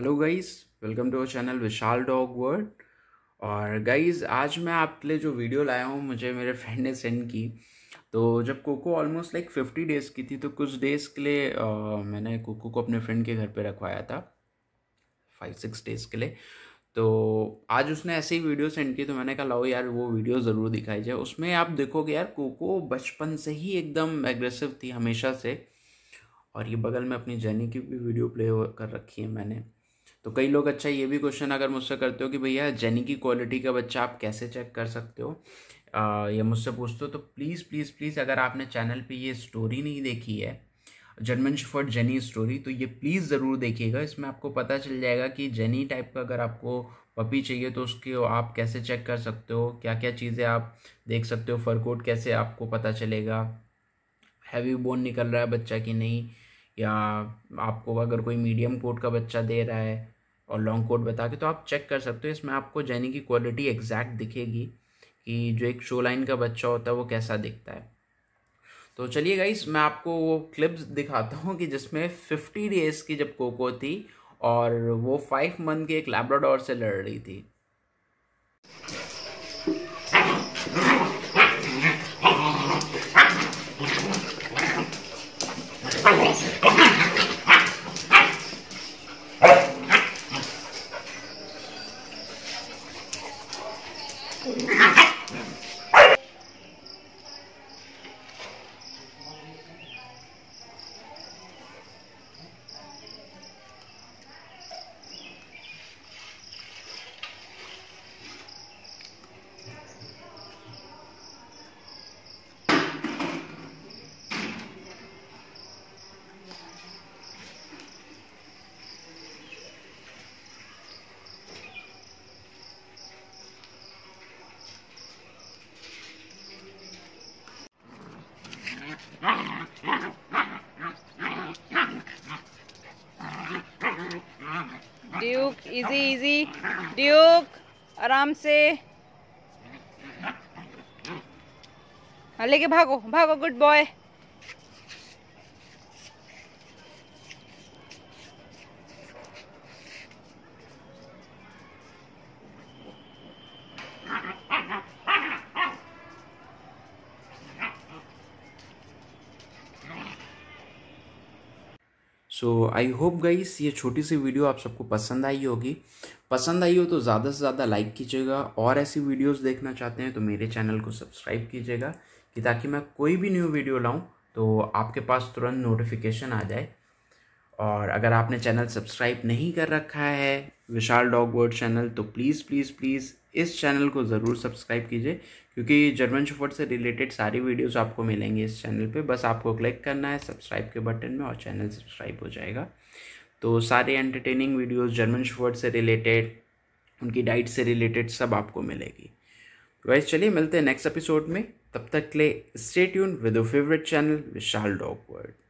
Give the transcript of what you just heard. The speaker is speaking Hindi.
hello guys welcome to our channel Vishal dog world और गाइस आज मैं आपके लिए जो वीडियो लाया हूँ मुझे मेरे फ्रेंड ने सेंड की तो जब Coco almost like fifty days की थी तो कुछ डेज़ के लिए आ, मैंने कोको को अपने फ्रेंड के घर पे रखवाया था फाइव सिक्स डेज़ के लिए तो आज उसने ऐसे ही वीडियो सेंड की तो मैंने कहा लाओ यार वो वीडियो ज़रूर दिखाई जाए उसमें आप देखोगे यार कोको बचपन से ही एकदम एग्रेसिव थी हमेशा से और ये बगल में अपनी जर्नी की भी वीडियो प्ले कर रखी है मैंने तो कई लोग अच्छा ये भी क्वेश्चन अगर मुझसे करते हो कि भैया जेनी की क्वालिटी का बच्चा आप कैसे चेक कर सकते हो ये मुझसे पूछते हो तो प्लीज़ प्लीज़ प्लीज़ अगर आपने चैनल पे ये स्टोरी नहीं देखी है जर्मन फॉर जेनी स्टोरी तो ये प्लीज़ ज़रूर देखिएगा इसमें आपको पता चल जाएगा कि जेनी टाइप का अगर आपको पपी चाहिए तो उसके आप कैसे चेक कर सकते हो क्या क्या चीज़ें आप देख सकते हो फरकोट कैसे आपको पता चलेगा हैवी बोन निकल रहा है बच्चा कि नहीं या आपको अगर कोई मीडियम कोट का बच्चा दे रहा है और लॉन्ग कोड बता के तो आप चेक कर सकते हो इसमें आपको जैनी की क्वालिटी एग्जैक्ट दिखेगी कि जो एक शो लाइन का बच्चा होता है वो कैसा दिखता है तो चलिए गाइस मैं आपको वो क्लिप्स दिखाता हूँ कि जिसमें फिफ्टी डेज की जब कोको थी और वो फाइव मंथ के एक लैब्राडोर से लड़ रही थी Oh, Duke easy easy Duke आराम से हाँ, लेके भागो भागो good boy so I hope guys ये छोटी सी वीडियो आप सबको पसंद आई होगी पसंद आई हो तो ज़्यादा से ज़्यादा लाइक कीजिएगा और ऐसी वीडियोस देखना चाहते हैं तो मेरे चैनल को सब्सक्राइब कीजिएगा कि ताकि मैं कोई भी न्यू वीडियो लाऊं तो आपके पास तुरंत नोटिफिकेशन आ जाए और अगर आपने चैनल सब्सक्राइब नहीं कर रखा है विशाल डॉग वर्ड चैनल तो प्लीज़ प्लीज़ प्लीज़ इस चैनल को ज़रूर सब्सक्राइब कीजिए क्योंकि जर्मन शफर्ट से रिलेटेड सारी वीडियोस आपको मिलेंगे इस चैनल पे बस आपको क्लिक करना है सब्सक्राइब के बटन में और चैनल सब्सक्राइब हो जाएगा तो सारे एंटरटेनिंग वीडियोस जर्मन शफर्ट से रिलेटेड उनकी डाइट से रिलेटेड सब आपको मिलेगी तो वैसे चलिए मिलते हैं नेक्स्ट एपिसोड में तब तक ले लिए stay with favourite channel Vishal dog word